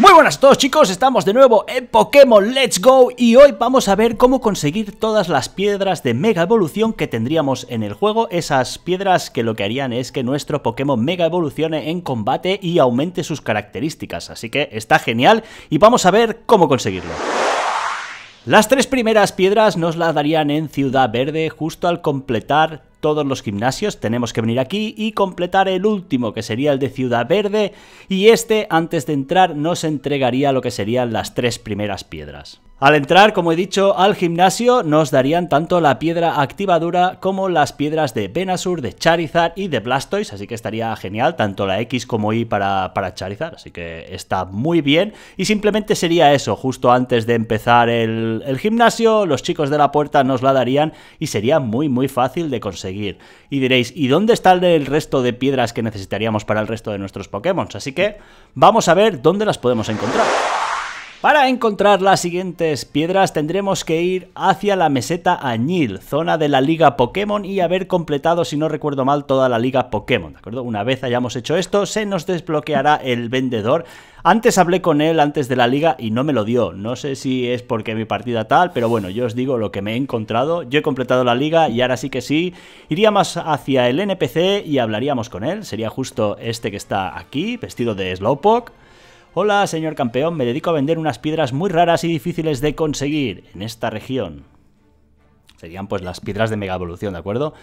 Muy buenas a todos chicos, estamos de nuevo en Pokémon Let's Go y hoy vamos a ver cómo conseguir todas las piedras de Mega Evolución que tendríamos en el juego, esas piedras que lo que harían es que nuestro Pokémon Mega evolucione en combate y aumente sus características, así que está genial y vamos a ver cómo conseguirlo. Las tres primeras piedras nos las darían en Ciudad Verde justo al completar todos los gimnasios tenemos que venir aquí y completar el último, que sería el de Ciudad Verde, y este antes de entrar nos entregaría lo que serían las tres primeras piedras. Al entrar, como he dicho, al gimnasio nos darían tanto la piedra activadora como las piedras de Benasur, de Charizard y de Blastoise, así que estaría genial, tanto la X como Y para, para Charizard, así que está muy bien. Y simplemente sería eso, justo antes de empezar el, el gimnasio, los chicos de la puerta nos la darían y sería muy muy fácil de conseguir. Y diréis, ¿y dónde está el resto de piedras que necesitaríamos para el resto de nuestros Pokémon? Así que vamos a ver dónde las podemos encontrar. Para encontrar las siguientes piedras tendremos que ir hacia la meseta Añil, zona de la liga Pokémon y haber completado, si no recuerdo mal, toda la liga Pokémon, ¿de acuerdo? Una vez hayamos hecho esto, se nos desbloqueará el vendedor. Antes hablé con él antes de la liga y no me lo dio, no sé si es porque mi partida tal, pero bueno, yo os digo lo que me he encontrado, yo he completado la liga y ahora sí que sí, iríamos hacia el NPC y hablaríamos con él, sería justo este que está aquí, vestido de Slowpoke. Hola, señor campeón, me dedico a vender unas piedras muy raras y difíciles de conseguir en esta región. Serían pues las piedras de mega evolución, ¿de acuerdo?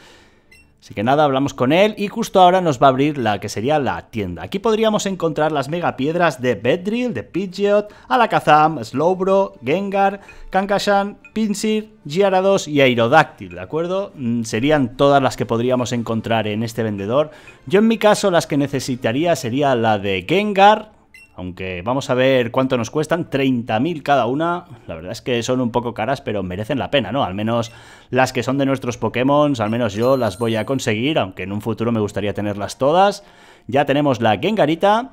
Así que nada, hablamos con él y justo ahora nos va a abrir la que sería la tienda. Aquí podríamos encontrar las Mega Piedras de Bedrill, de Pidgeot, Alakazam, Slowbro, Gengar, Kankashan, Pinsir, Gyarados y Aerodáctil, ¿de acuerdo? Mm, serían todas las que podríamos encontrar en este vendedor. Yo en mi caso las que necesitaría sería la de Gengar, aunque vamos a ver cuánto nos cuestan, 30.000 cada una. La verdad es que son un poco caras, pero merecen la pena, ¿no? Al menos las que son de nuestros Pokémon, al menos yo las voy a conseguir, aunque en un futuro me gustaría tenerlas todas. Ya tenemos la Gengarita,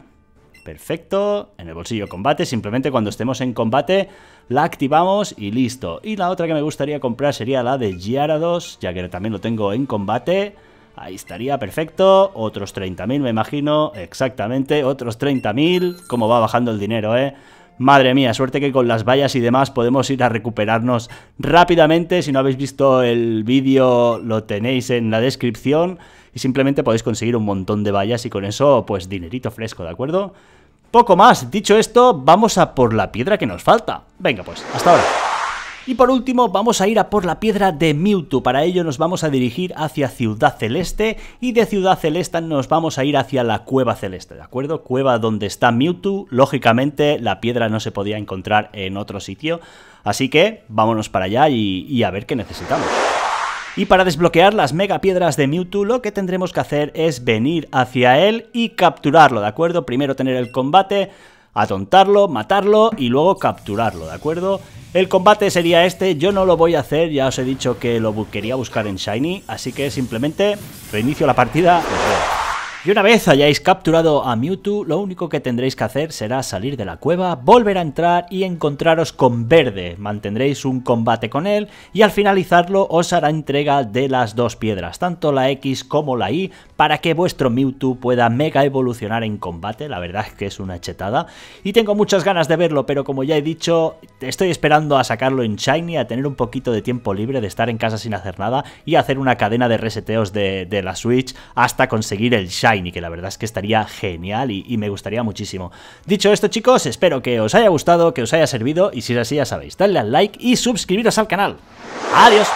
perfecto, en el bolsillo combate, simplemente cuando estemos en combate la activamos y listo. Y la otra que me gustaría comprar sería la de Gyarados, ya que también lo tengo en combate... Ahí estaría, perfecto. Otros 30.000, me imagino. Exactamente, otros 30.000. Cómo va bajando el dinero, ¿eh? Madre mía, suerte que con las vallas y demás podemos ir a recuperarnos rápidamente. Si no habéis visto el vídeo, lo tenéis en la descripción. Y simplemente podéis conseguir un montón de vallas y con eso, pues, dinerito fresco, ¿de acuerdo? Poco más. Dicho esto, vamos a por la piedra que nos falta. Venga, pues, hasta ahora. Y por último vamos a ir a por la piedra de Mewtwo, para ello nos vamos a dirigir hacia Ciudad Celeste y de Ciudad Celeste nos vamos a ir hacia la Cueva Celeste, ¿de acuerdo? Cueva donde está Mewtwo, lógicamente la piedra no se podía encontrar en otro sitio, así que vámonos para allá y, a ver qué necesitamos. Y para desbloquear las mega piedras de Mewtwo lo que tendremos que hacer es venir hacia él y capturarlo, ¿de acuerdo? Primero tener el combate, atontarlo, matarlo y luego capturarlo, ¿de acuerdo? El combate sería este, yo no lo voy a hacer, ya os he dicho que lo quería buscar en Shiny, así que simplemente reinicio la partida. Y una vez hayáis capturado a Mewtwo, lo único que tendréis que hacer será salir de la cueva, volver a entrar y encontraros con Verde. Mantendréis un combate con él y al finalizarlo os hará entrega de las dos piedras, tanto la X como la Y, para que vuestro Mewtwo pueda mega evolucionar en combate. La verdad es que es una chetada. Y tengo muchas ganas de verlo, pero como ya he dicho, estoy esperando a sacarlo en Shiny, a tener un poquito de tiempo libre, de estar en casa sin hacer nada y hacer una cadena de reseteos de, de la Switch hasta conseguir el Shiny y que la verdad es que estaría genial y, y me gustaría muchísimo. Dicho esto chicos, espero que os haya gustado, que os haya servido y si es así ya sabéis, dadle al like y suscribiros al canal. ¡Adiós!